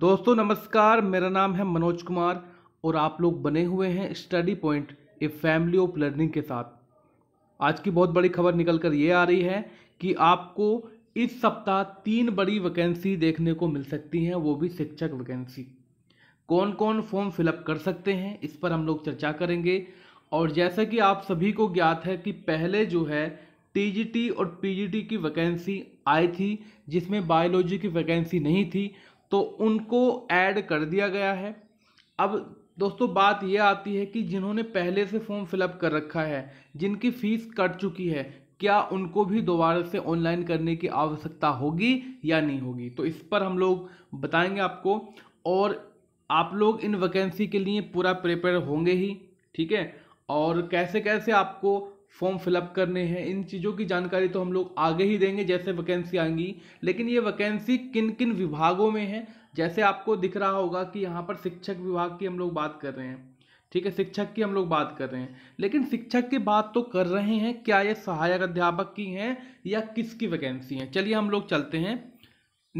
दोस्तों नमस्कार मेरा नाम है मनोज कुमार और आप लोग बने हुए हैं study point a family of learning के साथ आज की बहुत बड़ी खबर निकल कर ये आ रही है कि आपको इस सप्ताह तीन बड़ी वैकेंसी देखने को मिल सकती हैं वो भी शिक्षक वैकेंसी कौन कौन फॉर्म फिलअप कर सकते हैं इस पर हम लोग चर्चा करेंगे और जैसा कि आप सभी को ज्ञात है कि पहले जो है टी और पी की वैकेंसी आई थी जिसमें बायोलॉजी की वैकेंसी नहीं थी तो उनको ऐड कर दिया गया है अब दोस्तों बात यह आती है कि जिन्होंने पहले से फॉर्म फिलअप कर रखा है जिनकी फ़ीस कट चुकी है क्या उनको भी दोबारा से ऑनलाइन करने की आवश्यकता होगी या नहीं होगी तो इस पर हम लोग बताएंगे आपको और आप लोग इन वैकेंसी के लिए पूरा प्रिपेयर होंगे ही ठीक है और कैसे कैसे आपको फॉर्म फिलअप करने हैं इन चीज़ों की जानकारी तो हम लोग आगे ही देंगे जैसे वैकेंसी आएंगी लेकिन ये वैकेंसी किन किन विभागों में है जैसे आपको दिख रहा होगा कि यहाँ पर शिक्षक विभाग की हम लोग बात कर रहे हैं ठीक है शिक्षक की हम लोग बात कर रहे हैं लेकिन शिक्षक की बात तो कर रहे हैं क्या ये सहायक अध्यापक की हैं या किसकी वैकेंसी हैं चलिए हम लोग चलते हैं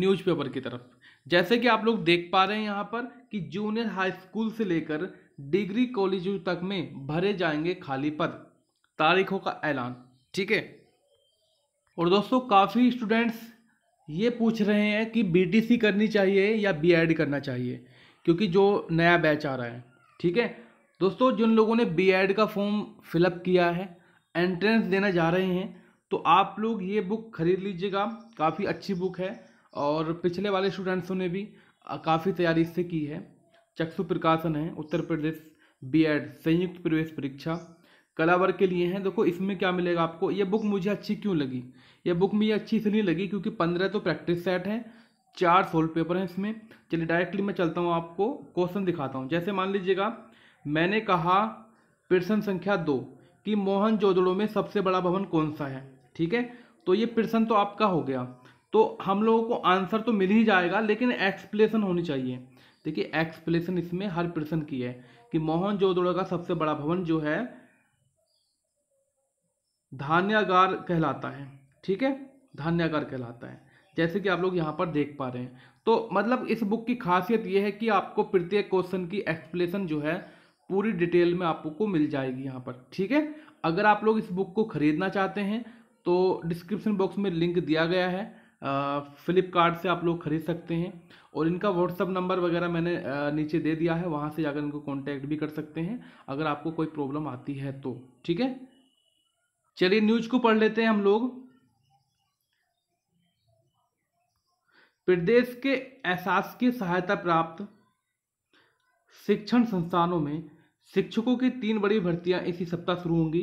न्यूज़पेपर की तरफ जैसे कि आप लोग देख पा रहे हैं यहाँ पर कि जूनियर हाई स्कूल से लेकर डिग्री कॉलेजों तक में भरे जाएंगे खाली पद तारीखों का ऐलान ठीक है और दोस्तों काफ़ी स्टूडेंट्स ये पूछ रहे हैं कि बीटीसी करनी चाहिए या बीएड करना चाहिए क्योंकि जो नया बैच आ रहा है ठीक है दोस्तों जिन लोगों ने बीएड का फॉर्म फिलअप किया है एंट्रेंस देना जा रहे हैं तो आप लोग ये बुक खरीद लीजिएगा काफ़ी अच्छी बुक है और पिछले वाले स्टूडेंट्सों ने भी काफ़ी तैयारी इससे की है चक्षु प्रकाशन है उत्तर प्रदेश बी संयुक्त प्रवेश परीक्षा कला वर्ग के लिए हैं देखो इसमें क्या मिलेगा आपको ये बुक मुझे अच्छी क्यों लगी ये बुक मुझे अच्छी इसलिए लगी क्योंकि पंद्रह तो प्रैक्टिस सेट हैं चार सोल्व पेपर हैं इसमें चलिए डायरेक्टली मैं चलता हूँ आपको क्वेश्चन दिखाता हूँ जैसे मान लीजिएगा मैंने कहा प्रश्न संख्या दो कि मोहन जोदड़ो में सबसे बड़ा भवन कौन सा है ठीक है तो ये प्रश्न तो आपका हो गया तो हम लोगों को आंसर तो मिल ही जाएगा लेकिन एक्सप्लेसन होनी चाहिए देखिए एक्सप्लेसन इसमें हर प्रश्न की है कि मोहन जोदड़ो का सबसे बड़ा भवन जो है धान्यागार कहलाता है ठीक है धान्यागार कहलाता है जैसे कि आप लोग यहाँ पर देख पा रहे हैं तो मतलब इस बुक की खासियत ये है कि आपको प्रत्येक क्वेश्चन की एक्सप्लेनेशन जो है पूरी डिटेल में आपको मिल जाएगी यहाँ पर ठीक है अगर आप लोग इस बुक को ख़रीदना चाहते हैं तो डिस्क्रिप्शन बॉक्स में लिंक दिया गया है फ्लिपकार्ट से आप लोग ख़रीद सकते हैं और इनका व्हाट्सअप नंबर वगैरह मैंने नीचे दे दिया है वहाँ से जाकर इनको कॉन्टैक्ट भी कर सकते हैं अगर आपको कोई प्रॉब्लम आती है तो ठीक है चलिए न्यूज को पढ़ लेते हैं हम लोग प्रदेश के एहसास की सहायता प्राप्त शिक्षण संस्थानों में शिक्षकों की तीन बड़ी भर्तियां इसी सप्ताह शुरू होंगी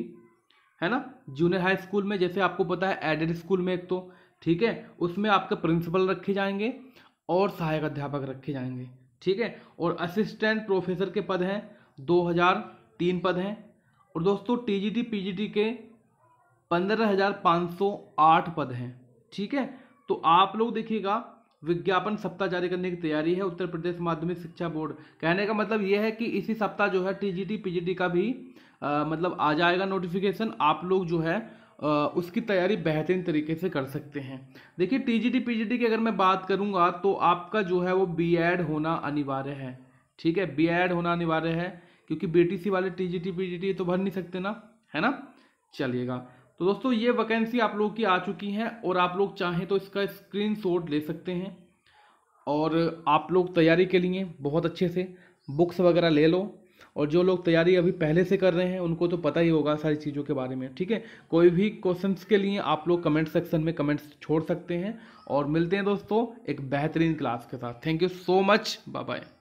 है ना जूनियर हाई स्कूल में जैसे आपको पता है एडेड स्कूल में एक तो ठीक है उसमें आपके प्रिंसिपल रखे जाएंगे और सहायक अध्यापक रखे जाएंगे ठीक है और असिस्टेंट प्रोफेसर के पद हैं तीन पद हैं और दोस्तों टी जी के पंद्रह हजार पाँच सौ आठ पद हैं ठीक है तो आप लोग देखिएगा विज्ञापन सप्ताह जारी करने की तैयारी है उत्तर प्रदेश माध्यमिक शिक्षा बोर्ड कहने का मतलब यह है कि इसी सप्ताह जो है टीजीटी पीजीटी का भी आ, मतलब आ जाएगा नोटिफिकेशन आप लोग जो है आ, उसकी तैयारी बेहतरीन तरीके से कर सकते हैं देखिए टीजीटी पीजीटी की अगर मैं बात करूंगा तो आपका जो है वो एड होना अनिवार्य है ठीक है एड होना अनिवार्य है क्योंकि बी वाले टी जी तो भर नहीं सकते ना है ना चलिएगा तो दोस्तों ये वैकेंसी आप लोगों की आ चुकी है और आप लोग चाहें तो इसका स्क्रीन ले सकते हैं और आप लोग तैयारी के लिए बहुत अच्छे से बुक्स वगैरह ले लो और जो लोग तैयारी अभी पहले से कर रहे हैं उनको तो पता ही होगा सारी चीज़ों के बारे में ठीक है कोई भी क्वेश्चंस के लिए आप लोग कमेंट सेक्शन में कमेंट्स छोड़ सकते हैं और मिलते हैं दोस्तों एक बेहतरीन क्लास के साथ thank you so much bye bye